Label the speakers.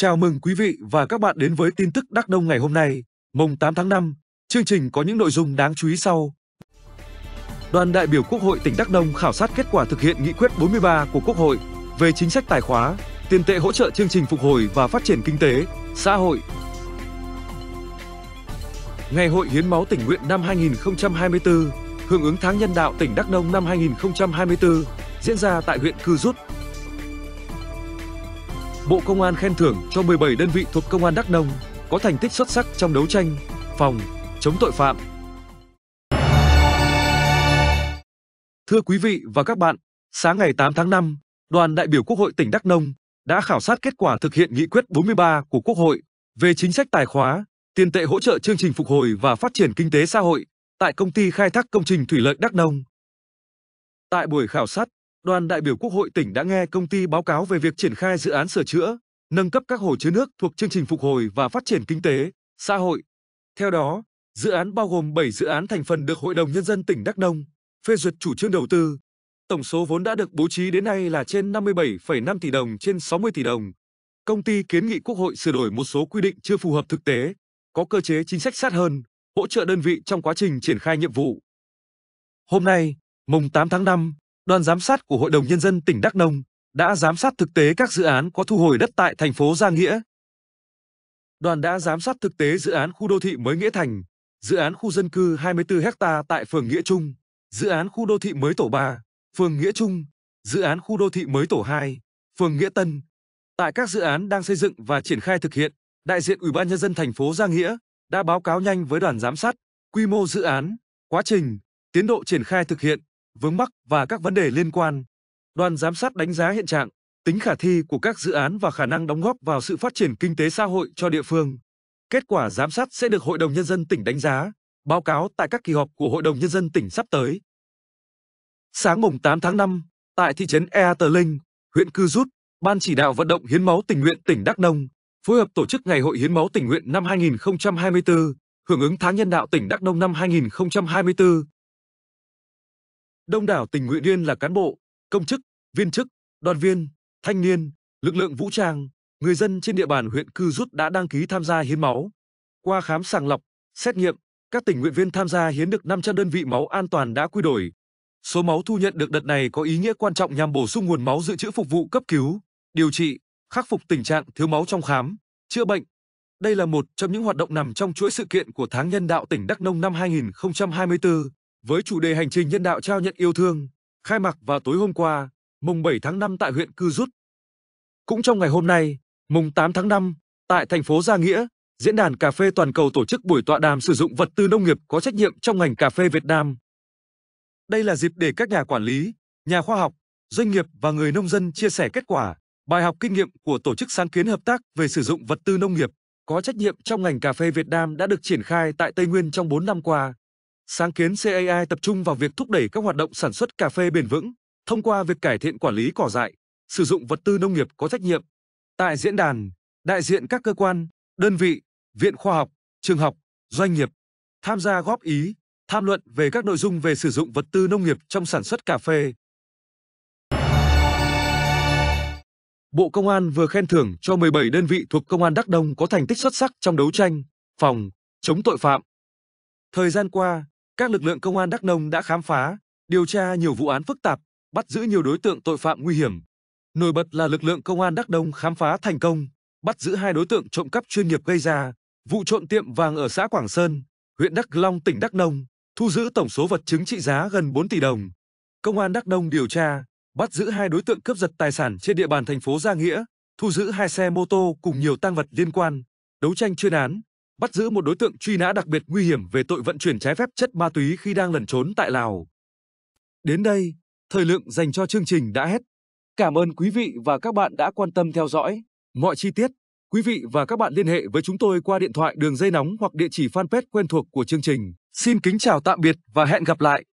Speaker 1: Chào mừng quý vị và các bạn đến với tin tức Đắk Nông ngày hôm nay, mùng 8 tháng 5. Chương trình có những nội dung đáng chú ý sau. Đoàn đại biểu Quốc hội tỉnh Đắk Nông khảo sát kết quả thực hiện nghị quyết 43 của Quốc hội về chính sách tài khóa, tiền tệ hỗ trợ chương trình phục hồi và phát triển kinh tế, xã hội. Ngày hội hiến máu tỉnh nguyện năm 2024, hưởng ứng tháng nhân đạo tỉnh Đắk Nông năm 2024 diễn ra tại huyện Cư Rút, Bộ Công an khen thưởng cho 17 đơn vị thuộc Công an Đắk Nông có thành tích xuất sắc trong đấu tranh, phòng, chống tội phạm. Thưa quý vị và các bạn, sáng ngày 8 tháng 5, đoàn đại biểu Quốc hội tỉnh Đắk Nông đã khảo sát kết quả thực hiện nghị quyết 43 của Quốc hội về chính sách tài khóa, tiền tệ hỗ trợ chương trình phục hồi và phát triển kinh tế xã hội tại công ty khai thác công trình thủy lợi Đắk Nông. Tại buổi khảo sát, đoàn đại biểu Quốc hội tỉnh đã nghe công ty báo cáo về việc triển khai dự án sửa chữa, nâng cấp các hồ chứa nước thuộc chương trình phục hồi và phát triển kinh tế, xã hội. Theo đó, dự án bao gồm 7 dự án thành phần được Hội đồng nhân dân tỉnh Đắk Nông phê duyệt chủ trương đầu tư. Tổng số vốn đã được bố trí đến nay là trên 57,5 tỷ đồng trên 60 tỷ đồng. Công ty kiến nghị Quốc hội sửa đổi một số quy định chưa phù hợp thực tế, có cơ chế chính sách sát hơn, hỗ trợ đơn vị trong quá trình triển khai nhiệm vụ. Hôm nay, mùng 8 tháng 5, đoàn giám sát của Hội đồng Nhân dân tỉnh Đắk Nông đã giám sát thực tế các dự án có thu hồi đất tại thành phố Gia Nghĩa. Đoàn đã giám sát thực tế dự án khu đô thị mới Nghĩa Thành, dự án khu dân cư 24 ha tại phường Nghĩa Trung, dự án khu đô thị mới tổ 3, phường Nghĩa Trung, dự án khu đô thị mới tổ 2, phường Nghĩa Tân. Tại các dự án đang xây dựng và triển khai thực hiện, đại diện Ủy ban nhân dân thành phố Gia Nghĩa đã báo cáo nhanh với đoàn giám sát, quy mô dự án, quá trình, tiến độ triển khai thực hiện vướng mắc và các vấn đề liên quan. Đoàn giám sát đánh giá hiện trạng, tính khả thi của các dự án và khả năng đóng góp vào sự phát triển kinh tế xã hội cho địa phương. Kết quả giám sát sẽ được Hội đồng Nhân dân tỉnh đánh giá, báo cáo tại các kỳ họp của Hội đồng Nhân dân tỉnh sắp tới. Sáng mùng 8 tháng 5, tại thị trấn Ea Tờ Linh, huyện Cư Rút, Ban chỉ đạo vận động hiến máu tình nguyện tỉnh Đắk Nông phối hợp tổ chức Ngày hội hiến máu tình nguyện năm 2024, hưởng ứng tháng nhân đạo tỉnh Đắk Nông năm 2024. Đông đảo tình nguyện viên là cán bộ, công chức, viên chức, đoàn viên, thanh niên, lực lượng vũ trang, người dân trên địa bàn huyện Cư Rút đã đăng ký tham gia hiến máu. Qua khám sàng lọc, xét nghiệm, các tình nguyện viên tham gia hiến được 500 đơn vị máu an toàn đã quy đổi. Số máu thu nhận được đợt này có ý nghĩa quan trọng nhằm bổ sung nguồn máu dự trữ phục vụ cấp cứu, điều trị, khắc phục tình trạng thiếu máu trong khám, chữa bệnh. Đây là một trong những hoạt động nằm trong chuỗi sự kiện của tháng nhân đạo tỉnh Đắk Nông năm 2024 với chủ đề hành trình nhân đạo trao nhận yêu thương, khai mạc vào tối hôm qua, mùng 7 tháng 5 tại huyện Cư Rút. Cũng trong ngày hôm nay, mùng 8 tháng 5, tại thành phố Gia Nghĩa, Diễn đàn Cà phê Toàn cầu tổ chức buổi tọa đàm sử dụng vật tư nông nghiệp có trách nhiệm trong ngành cà phê Việt Nam. Đây là dịp để các nhà quản lý, nhà khoa học, doanh nghiệp và người nông dân chia sẻ kết quả, bài học kinh nghiệm của tổ chức sáng kiến hợp tác về sử dụng vật tư nông nghiệp có trách nhiệm trong ngành cà phê Việt Nam đã được triển khai tại Tây Nguyên trong 4 năm qua. Sáng kiến CAI tập trung vào việc thúc đẩy các hoạt động sản xuất cà phê bền vững thông qua việc cải thiện quản lý cỏ dại, sử dụng vật tư nông nghiệp có trách nhiệm. Tại diễn đàn, đại diện các cơ quan, đơn vị, viện khoa học, trường học, doanh nghiệp tham gia góp ý, tham luận về các nội dung về sử dụng vật tư nông nghiệp trong sản xuất cà phê. Bộ Công an vừa khen thưởng cho 17 đơn vị thuộc Công an Đắk Nông có thành tích xuất sắc trong đấu tranh, phòng, chống tội phạm. Thời gian qua, các lực lượng công an Đắk Nông đã khám phá, điều tra nhiều vụ án phức tạp, bắt giữ nhiều đối tượng tội phạm nguy hiểm. Nổi bật là lực lượng công an Đắk Nông khám phá thành công, bắt giữ hai đối tượng trộm cắp chuyên nghiệp gây ra, vụ trộm tiệm vàng ở xã Quảng Sơn, huyện Đắk Long, tỉnh Đắk Nông, thu giữ tổng số vật chứng trị giá gần 4 tỷ đồng. Công an Đắk Nông điều tra, bắt giữ hai đối tượng cướp giật tài sản trên địa bàn thành phố Gia Nghĩa, thu giữ hai xe mô tô cùng nhiều tăng vật liên quan. Đấu tranh chuyên án, bắt giữ một đối tượng truy nã đặc biệt nguy hiểm về tội vận chuyển trái phép chất ma túy khi đang lẩn trốn tại Lào. Đến đây, thời lượng dành cho chương trình đã hết. Cảm ơn quý vị và các bạn đã quan tâm theo dõi. Mọi chi tiết, quý vị và các bạn liên hệ với chúng tôi qua điện thoại đường dây nóng hoặc địa chỉ fanpage quen thuộc của chương trình. Xin kính chào tạm biệt và hẹn gặp lại.